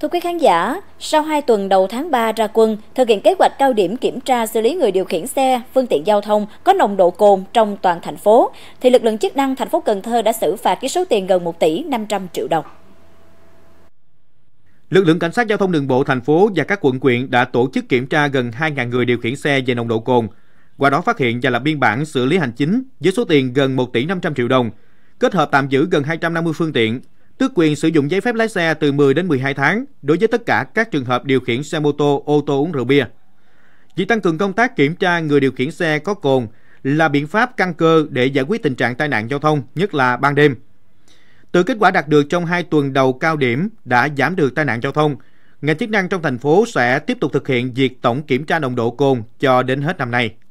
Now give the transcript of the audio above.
Thưa quý khán giả, sau 2 tuần đầu tháng 3 ra quân, thực hiện kế hoạch cao điểm kiểm tra xử lý người điều khiển xe, phương tiện giao thông có nồng độ cồn trong toàn thành phố, thì lực lượng chức năng thành phố Cần Thơ đã xử phạt với số tiền gần 1 tỷ 500 triệu đồng. Lực lượng cảnh sát giao thông đường bộ thành phố và các quận quyện đã tổ chức kiểm tra gần 2.000 người điều khiển xe về nồng độ cồn, qua đó phát hiện và lập biên bản xử lý hành chính với số tiền gần 1 tỷ 500 triệu đồng, kết hợp tạm giữ gần 250 phương tiện, tước quyền sử dụng giấy phép lái xe từ 10 đến 12 tháng đối với tất cả các trường hợp điều khiển xe mô tô, ô tô uống rượu bia. Việc tăng cường công tác kiểm tra người điều khiển xe có cồn là biện pháp căn cơ để giải quyết tình trạng tai nạn giao thông, nhất là ban đêm. Từ kết quả đạt được trong 2 tuần đầu cao điểm đã giảm được tai nạn giao thông, ngành chức năng trong thành phố sẽ tiếp tục thực hiện việc tổng kiểm tra nồng độ cồn cho đến hết năm nay.